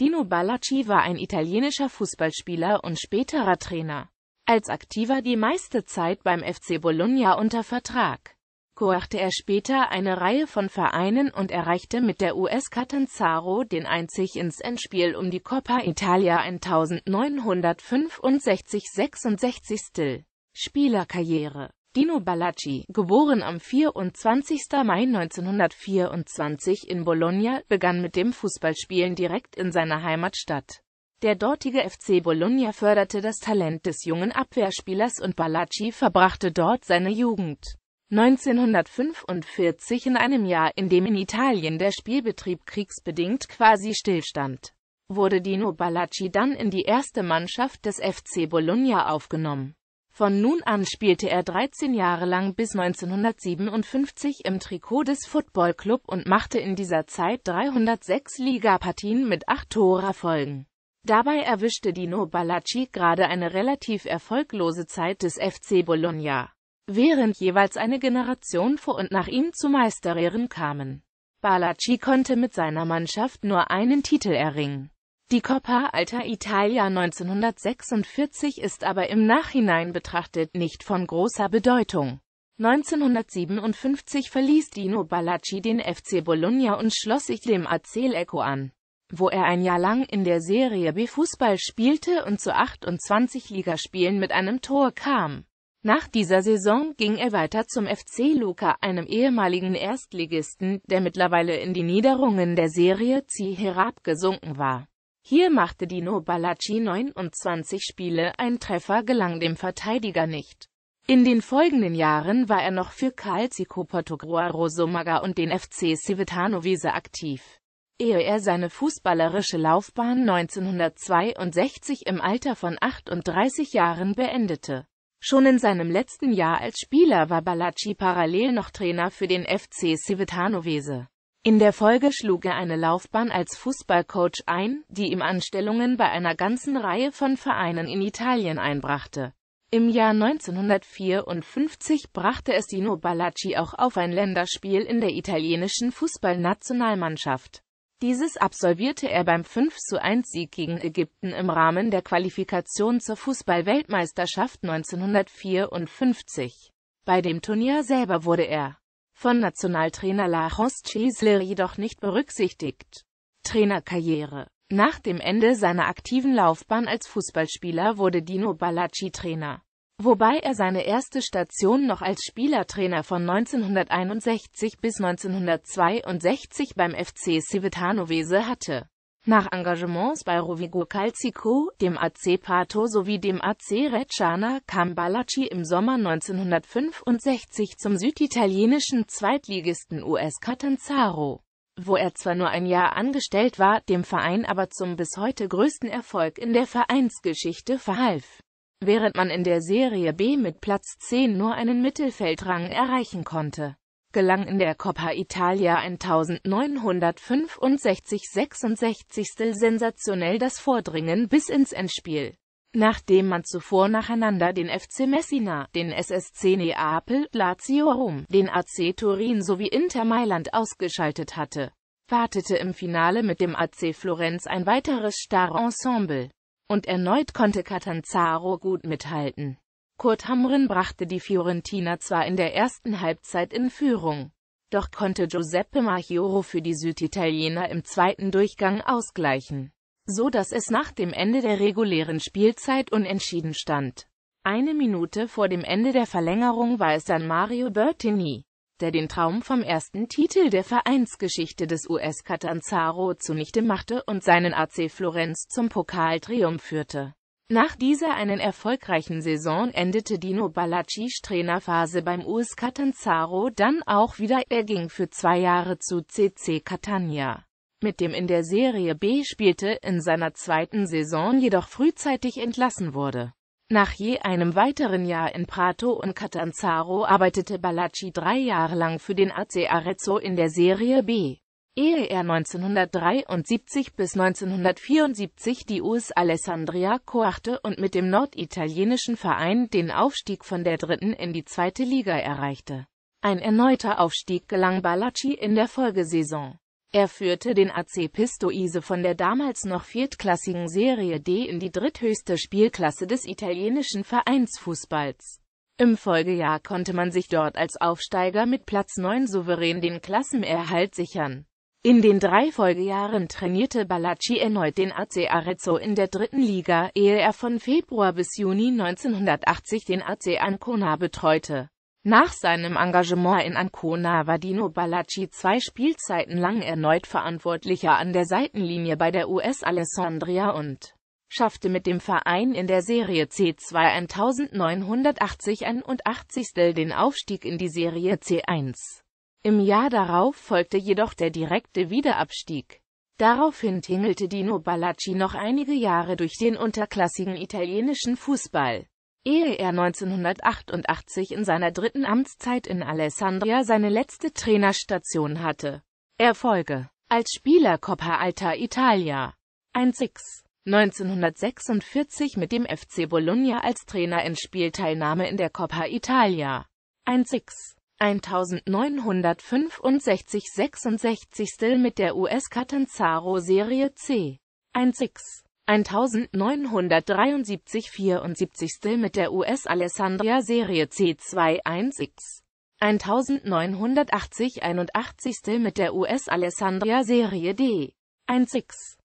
Dino Balacci war ein italienischer Fußballspieler und späterer Trainer. Als Aktiver die meiste Zeit beim FC Bologna unter Vertrag. Koachte er später eine Reihe von Vereinen und erreichte mit der US Catanzaro den einzig ins Endspiel um die Coppa Italia 1965-66 Spielerkarriere Dino Balacci, geboren am 24. Mai 1924 in Bologna, begann mit dem Fußballspielen direkt in seiner Heimatstadt. Der dortige FC Bologna förderte das Talent des jungen Abwehrspielers und Balacci verbrachte dort seine Jugend. 1945 in einem Jahr, in dem in Italien der Spielbetrieb kriegsbedingt quasi stillstand, wurde Dino Balacci dann in die erste Mannschaft des FC Bologna aufgenommen. Von nun an spielte er 13 Jahre lang bis 1957 im Trikot des Football Club und machte in dieser Zeit 306 Ligapartien mit acht Torerfolgen. Dabei erwischte Dino Balacci gerade eine relativ erfolglose Zeit des FC Bologna, während jeweils eine Generation vor und nach ihm zu Meisterrehren kamen. Balacci konnte mit seiner Mannschaft nur einen Titel erringen. Die Coppa Alta Italia 1946 ist aber im Nachhinein betrachtet nicht von großer Bedeutung. 1957 verließ Dino Balacci den FC Bologna und schloss sich dem AC Lecco an, wo er ein Jahr lang in der Serie B Fußball spielte und zu 28 Ligaspielen mit einem Tor kam. Nach dieser Saison ging er weiter zum FC Luca, einem ehemaligen Erstligisten, der mittlerweile in die Niederungen der Serie C herabgesunken war. Hier machte Dino Balacci 29 Spiele, ein Treffer gelang dem Verteidiger nicht. In den folgenden Jahren war er noch für Calcico Portogruaro Somaga und den FC Civitanowese aktiv. Ehe er seine fußballerische Laufbahn 1962 im Alter von 38 Jahren beendete. Schon in seinem letzten Jahr als Spieler war Balacci parallel noch Trainer für den FC Civitanovese. In der Folge schlug er eine Laufbahn als Fußballcoach ein, die ihm Anstellungen bei einer ganzen Reihe von Vereinen in Italien einbrachte. Im Jahr 1954 brachte es Dino Balacci auch auf ein Länderspiel in der italienischen Fußballnationalmannschaft. Dieses absolvierte er beim 5 1 Sieg gegen Ägypten im Rahmen der Qualifikation zur Fußballweltmeisterschaft 1954. Bei dem Turnier selber wurde er von Nationaltrainer Lachos Cisler jedoch nicht berücksichtigt. Trainerkarriere Nach dem Ende seiner aktiven Laufbahn als Fußballspieler wurde Dino Balacci Trainer, wobei er seine erste Station noch als Spielertrainer von 1961 bis 1962 beim FC Civitanovese hatte nach Engagements bei Rovigo Calcico, dem AC Pato sowie dem AC Reggiana kam Balacci im Sommer 1965 zum süditalienischen Zweitligisten US Catanzaro, wo er zwar nur ein Jahr angestellt war, dem Verein aber zum bis heute größten Erfolg in der Vereinsgeschichte verhalf. Während man in der Serie B mit Platz 10 nur einen Mittelfeldrang erreichen konnte gelang in der Coppa Italia 1965-66 sensationell das Vordringen bis ins Endspiel. Nachdem man zuvor nacheinander den FC Messina, den SSC Neapel, Lazio Rom, den AC Turin sowie Inter Mailand ausgeschaltet hatte, wartete im Finale mit dem AC Florenz ein weiteres Star-Ensemble. Und erneut konnte Catanzaro gut mithalten. Kurt Hamrin brachte die Fiorentiner zwar in der ersten Halbzeit in Führung, doch konnte Giuseppe Machioro für die Süditaliener im zweiten Durchgang ausgleichen, so dass es nach dem Ende der regulären Spielzeit unentschieden stand. Eine Minute vor dem Ende der Verlängerung war es dann Mario Bertini, der den Traum vom ersten Titel der Vereinsgeschichte des US Catanzaro zunichte machte und seinen AC Florenz zum Pokaltriumph führte. Nach dieser einen erfolgreichen Saison endete Dino Balacis Trainerphase beim US Catanzaro dann auch wieder, er ging für zwei Jahre zu CC Catania. Mit dem in der Serie B spielte, in seiner zweiten Saison jedoch frühzeitig entlassen wurde. Nach je einem weiteren Jahr in Prato und Catanzaro arbeitete Balacci drei Jahre lang für den AC Arezzo in der Serie B ehe er 1973 bis 1974 die US Alessandria koachte und mit dem norditalienischen Verein den Aufstieg von der dritten in die zweite Liga erreichte. Ein erneuter Aufstieg gelang Balacci in der Folgesaison. Er führte den AC Pistoise von der damals noch viertklassigen Serie D in die dritthöchste Spielklasse des italienischen Vereinsfußballs. Im Folgejahr konnte man sich dort als Aufsteiger mit Platz 9 souverän den Klassenerhalt sichern. In den drei Folgejahren trainierte Balacci erneut den AC Arezzo in der dritten Liga, ehe er von Februar bis Juni 1980 den AC Ancona betreute. Nach seinem Engagement in Ancona war Dino Balacci zwei Spielzeiten lang erneut Verantwortlicher an der Seitenlinie bei der US Alessandria und schaffte mit dem Verein in der Serie C2 1980-81 den Aufstieg in die Serie C1. Im Jahr darauf folgte jedoch der direkte Wiederabstieg. Daraufhin tingelte Dino Balacci noch einige Jahre durch den unterklassigen italienischen Fußball, ehe er 1988 in seiner dritten Amtszeit in Alessandria seine letzte Trainerstation hatte. Erfolge Als Spieler Coppa Alta Italia 1-6 1946 mit dem FC Bologna als Trainer in Spielteilnahme in der Coppa Italia 1-6 1965 66. mit der US Catanzaro Serie C. 1 Six. 1973 74. mit der US Alessandria Serie C2 1X. 1980 81. mit der US Alessandria Serie D. 1X.